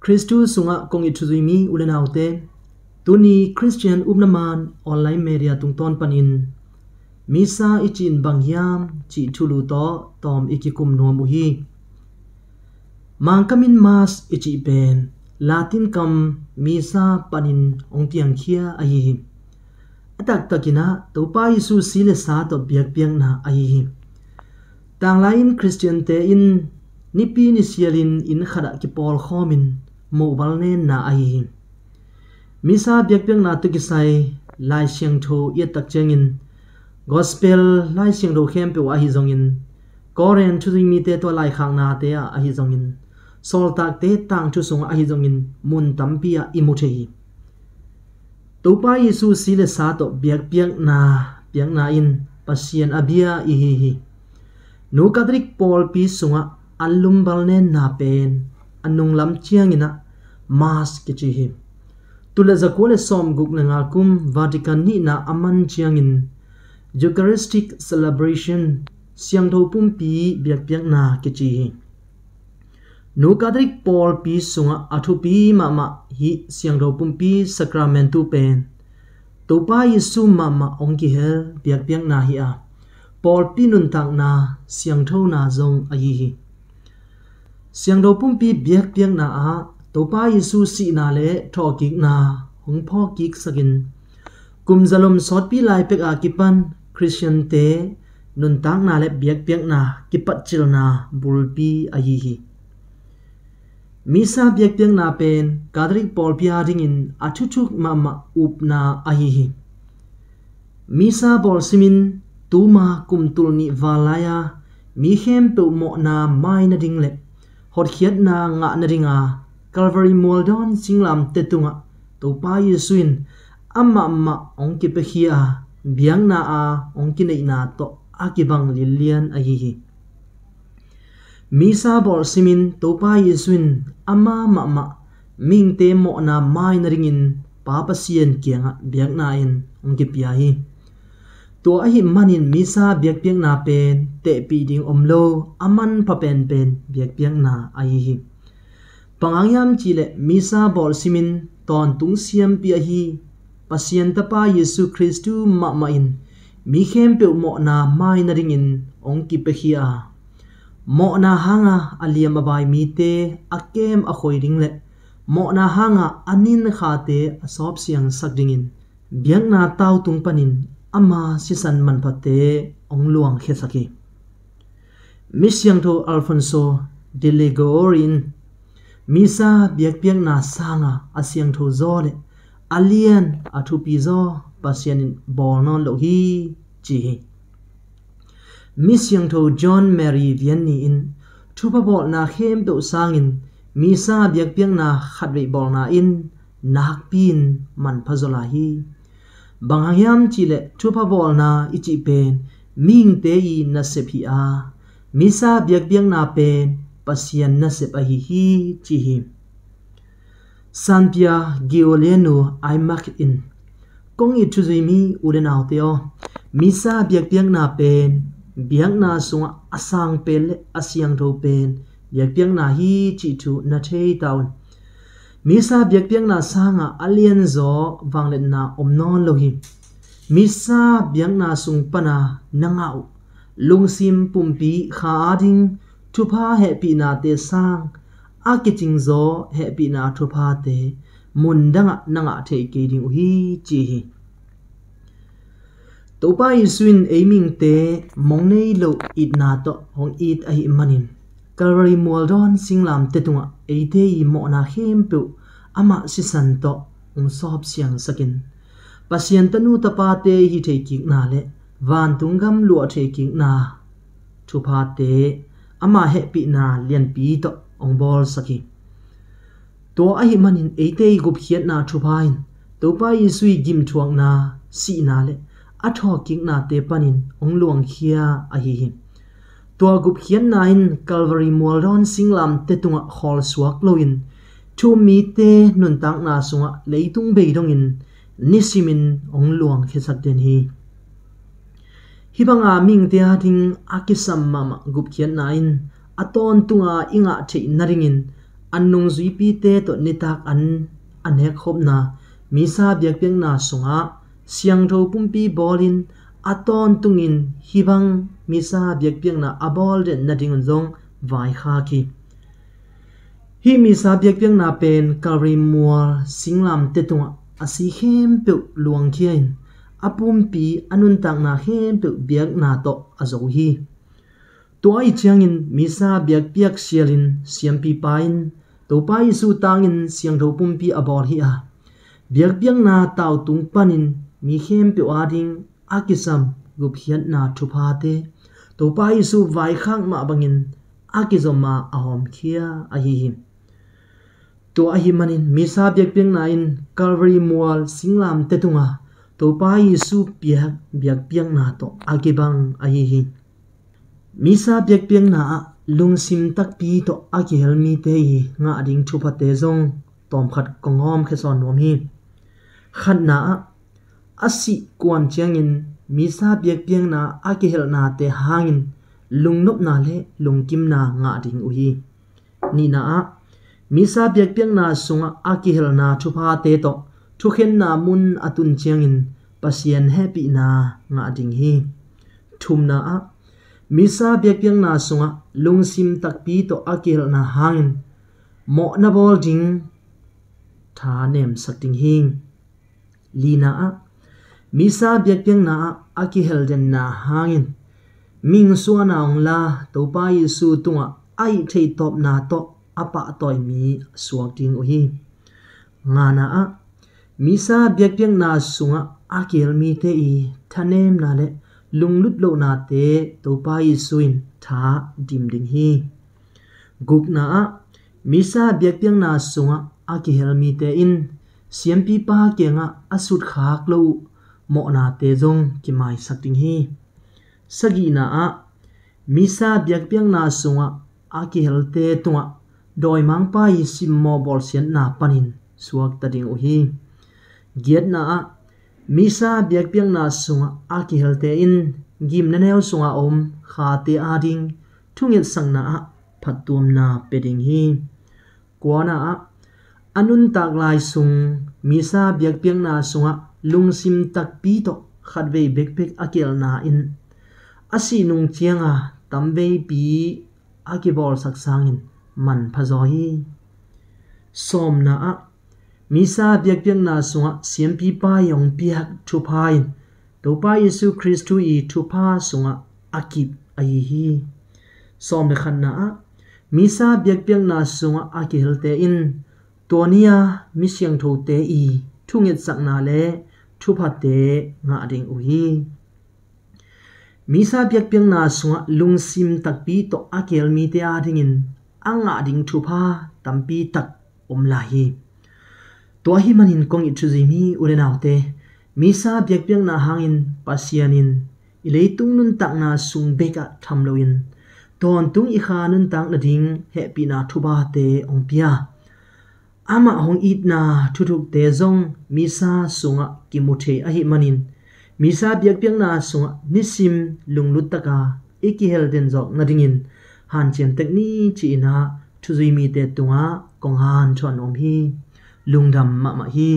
Christu sunga kong i thuzui mi ulen autte tuni Christian umnaman online media tung tungton panin misa ichin bang yam chi thulu to tom ikikum nuamu hi mangkamin mas ichi pen latin kam misa panin ongtiang kia ahi atak takina topa isu sile sa to biak biak na ahi tang lain christian te in nipi ni sialin in khada ki pol khomin mu bal ne na ai misa biak biak na tu ki sai lai siang tho ye tak cheng gospel lai siang ro khem pe wa hi zong in koren chu mi te to lai khang na te a hi zong in sol tak te tang chu sung a hi zong in mun tam pi a imu the hi tu pa yesu si le sa to biak biak na biak na in pasien abia i hi hi nu kadrik pol pi sunga alum balne na pen anung lam chiang ina mas ke chi hi tula zakole som guk na ngakum vatican ni na aman chiang in eucharistic celebration siang tho pum pi biak piak na ke chi hi nu kadrik paul pi sunga athu pi ma ma hi siang tho pum pi sacramento pen topa yesu ma ma ong ki he biak piak na hi a paul pi nun tak na siang tho na zong a hi hi siang do pum pi biak piang na a to pa yesu si na le tho ki na hong pho ki sakin kum zalom sot pi lai pek a ki pan christian te nun tang na le biak piang na ki pat chil na bul pi a hi hi misa biak piang na pen kadrik pol pi ha ding in a thu thu ma ma up na a hi hi misa bol simin ma kum tul ni valaya mi hem pe mo na mai na ding le hot khiat na nga na ringa calvary moldon singlam te tunga to pa yesuin amma amma ong ki pe khia biang na a ong nei na to akibang lilian a hi hi misa bor simin to pa yesuin amma ma ma ming te mo na mai na ringin pa pa sian kianga biang na in ong pia hi ตัวหิมันินมิซาเบียกเปียงนาเป็นเตะปีดิงอมโลอามันพะเป็นเป็นเบียกเปียงนาไอหิปังอังยามจีเลมิซาบอลซิมินตอนตุงเซียมเปียฮีปัสยันตปาเยซูคริสต์มะมาอินมีเข้มเปียวหมอนาไม่นาริงินองกิเปฮีอาหมอนาฮังอาอเลียมอบายมีเตอเกมอคอยริงเลหมอนาฮังอาอันนินขาเตอสอบเสียงสักริงินเบียงนาเต้าตุงปนิน ama si san man pate ong luang khe saki mi siang tho alfonso de legorin misa biak biak na sanga asiang tho zo le alien athu pi zo pasien bol non lo hi chi hi mi siang tho john mary vian ni in thu pa bol na khem do sangin misa biak biak na khat ve bol na in nak pin man phazola hi บางยามจิเลทุพบอลนาอิจิเป็นมิงเตอีนัสพีอามิซาเบียกเบียงนาเป็นปัสยันนัสปะฮิฮิจิฮิซันเปียกิโอเลโนไอมักอินกงอิทุซิมีอุเรนเอาเตียวมิซาเบียกเบียงนาเป็นเบียงนาสงอาสังเป็นและอาเซียงโทเป็นเบียกเบียงนาฮีจิทุนาเทยตาวน์ misa biak piang na sanga alien zo wanglet na omnon lo hi misa biang na pana nangau lungsim pumpi kha ading thupa happy na te sang akiching zo happy na thupa te mundanga nanga the ke ding hi chi hi topa isuin aiming te mongnei lo it na to hong it a hi manin kalvari mualdon singlam tetunga eidei mona hempu ama si santo ung sob siang sakin pasien tanu tapa te hi thei kik na le van tunggam lua thei kik na thu pha te ama he pi na lian pi to ong bol saki to a hi manin eidei gup hiat na thu pain to pa yi sui gim thuang na si na le a tho kik na te panin ong luang khia a hi hin tua gup hian na in calvary mual ron singlam te tunga hol suak loin thu mi te nun tang na sunga leitung be dong in nisimin ong luang khe sat den hi hibanga ming te ha ding akisam mama gup hian na in aton tunga inga che naringin annung zui pi te to nitak an anhe khop na mi sa biak piang na sunga siang tho pumpi bolin aton tungin hibang misa biak biak na abol de na ding zong vai kha ki hi misa biak biak na pen kari mual singlam te tunga asi hem pe luang khian apum pi anun tak na hem pe biak na to azo hi tuai in misa biak biak sialin pi pain to pai su in siang tho pum pi abol hi a biak biak na tau tung panin mi hem pe wading akisam gup hian na thu pha te to pa hi su vai khang ma bangin akizom ma ahom khia a hi hi to a hi manin mi sa biak piang na in calvary mual singlam te tunga to pa hi su piak biak piang na to akibang a hi hi mi sa biak piang na lung sim tak pi to akihel mi te hi nga ding thu pa te zong tom khat kongom khe son nom hi khat na asi chiang in, misa biak piang na ake hel na te hangin lung nop na le lung kim na nga ding uhi ni na a misa biak piang na sunga ake hel na thu pha te to thu khen na mun atun chiang in, pasien happy na nga ding hi thum na a misa biak piang na sunga lung sim tak pi to ake hel na hangin mo na bol ding tha nem sak ding hing li na a misa byakpyang na aki helden na hangin ming suwa na ong la to pa tunga ai thai top na to apa toy mi suwak ting uhi nga na a misa byakpyang na sunga aki hel mi te i tanem na le lung te to pa yi suin tha dimding hi guk na a misa byakpyang na sunga aki hel mi te in siempi pa kenga asut khak lo mo na te jong ki mai sating hi sagi na a misa biak biang na sunga a ki hel te tunga doi mang pa hi sim mo bol sian na panin suak ta ding u hi giat na a misa biak biang na sunga a ki hel te in gim na neo sunga om kha te a ding thungin sang na a phat tuam na pe ding hi kwa na a anun tak lai sung misa biak biang na sunga lūṋ sim tak pītok khat vēi bēk bēk ākīla nā in asī nūṋ chiāngā tam vēi pī ākīvōla sāksāng in mañ pāzo hi sōm nā ā mī sā bēk bēk nā sūngā siam pī pāyaṋ bēhāk thūpā in taupā īsū Krīstu ī thūpā sūngā ākīp āyi hi sōm dā khat nā ā mī sā bēk bēk nā te in tuwa nīyā mī te ī thūngit sāk nā thu phát tế ngã đình uhi misa piak piang na xuống lung sim tak pi to akel mi đình, a dingin anga ding thu tạm tampi tak om la hi to hi manin kong i chuji mi ure naw te misa piak piang na hangin pasianin ilei tung nun tak na sung beka tham loin ton tung i kha nun tak na đình he pi na thu ba te ong pia ama hong it na thuthuk te zong misa sunga kimuthe ahi manin misa biak piang na sunga nisim lunglut taka iki helden jok nadingin han chen tekni chi na thuzui mi te tunga konghan chon om hi lungdam ma ma hi